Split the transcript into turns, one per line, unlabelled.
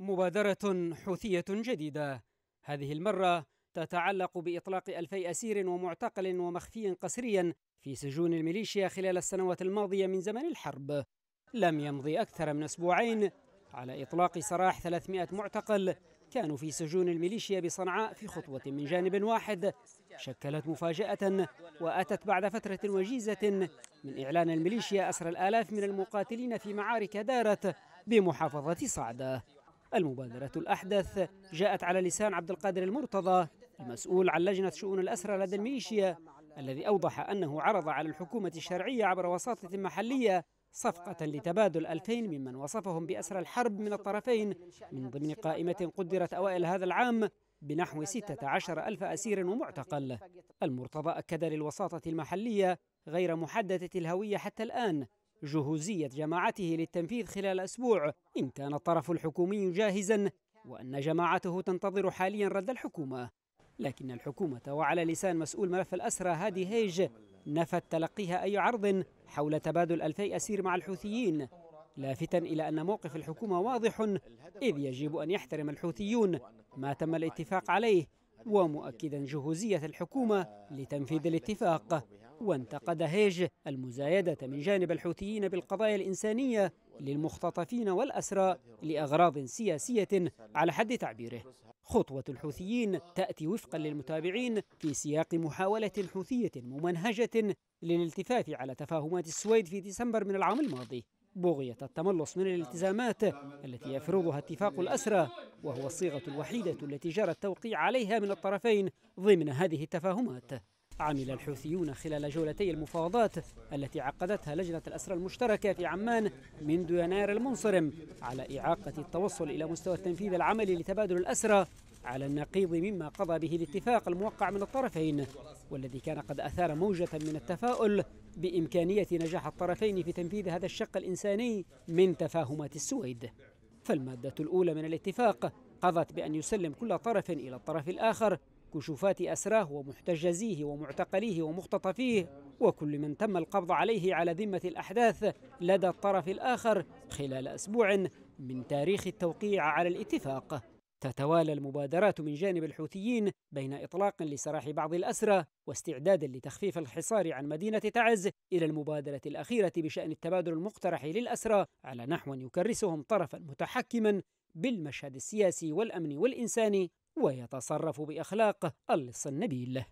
مبادرة حوثية جديدة هذه المرة تتعلق بإطلاق ألفي أسير ومعتقل ومخفي قسريا في سجون الميليشيا خلال السنوات الماضية من زمن الحرب لم يمضي أكثر من أسبوعين على إطلاق سراح 300 معتقل كانوا في سجون الميليشيا بصنعاء في خطوة من جانب واحد شكلت مفاجأة وأتت بعد فترة وجيزة من إعلان الميليشيا أسر الآلاف من المقاتلين في معارك دارت بمحافظة صعدة المبادرة الأحدث جاءت على لسان عبد القادر المرتضى المسؤول عن لجنة شؤون الأسرى لدى الميليشيا الذي أوضح أنه عرض على الحكومة الشرعية عبر وساطة محلية صفقة لتبادل 2000 ممن وصفهم بأسرى الحرب من الطرفين من ضمن قائمة قدرت أوائل هذا العام بنحو عشر ألف أسير ومعتقل المرتضى أكد للوساطة المحلية غير محددة الهوية حتى الآن جهوزية جماعته للتنفيذ خلال أسبوع إن كان الطرف الحكومي جاهزا وأن جماعته تنتظر حاليا رد الحكومة لكن الحكومة وعلى لسان مسؤول ملف الأسرى هادي هيج نفت تلقيها أي عرض حول تبادل ألفي أسير مع الحوثيين لافتا إلى أن موقف الحكومة واضح إذ يجب أن يحترم الحوثيون ما تم الاتفاق عليه ومؤكدا جهوزية الحكومة لتنفيذ الاتفاق وانتقد هيج المزايدة من جانب الحوثيين بالقضايا الإنسانية للمختطفين والأسرى لأغراض سياسية على حد تعبيره خطوة الحوثيين تأتي وفقا للمتابعين في سياق محاولة حوثية ممنهجة للالتفاف على تفاهمات السويد في ديسمبر من العام الماضي بغية التملص من الالتزامات التي يفرضها اتفاق الأسرى وهو الصيغة الوحيدة التي جرى التوقيع عليها من الطرفين ضمن هذه التفاهمات عمل الحوثيون خلال جولتي المفاوضات التي عقدتها لجنة الأسرى المشتركة في عمان منذ يناير المنصرم على إعاقة التوصل إلى مستوى التنفيذ العملي لتبادل الأسرى على النقيض مما قضى به الاتفاق الموقع من الطرفين والذي كان قد أثار موجة من التفاؤل بإمكانية نجاح الطرفين في تنفيذ هذا الشق الإنساني من تفاهمات السويد فالمادة الأولى من الاتفاق قضت بأن يسلم كل طرف إلى الطرف الآخر كشوفات أسراه ومحتجزيه ومعتقليه ومختطفيه وكل من تم القبض عليه على ذمة الأحداث لدى الطرف الآخر خلال أسبوع من تاريخ التوقيع على الاتفاق تتوالى المبادرات من جانب الحوثيين بين إطلاق لسراح بعض الأسرى واستعداد لتخفيف الحصار عن مدينة تعز إلى المبادرة الأخيرة بشأن التبادل المقترح للأسرى على نحو يكرسهم طرفا متحكما بالمشهد السياسي والأمني والإنساني ويتصرف بأخلاق اللص النبيل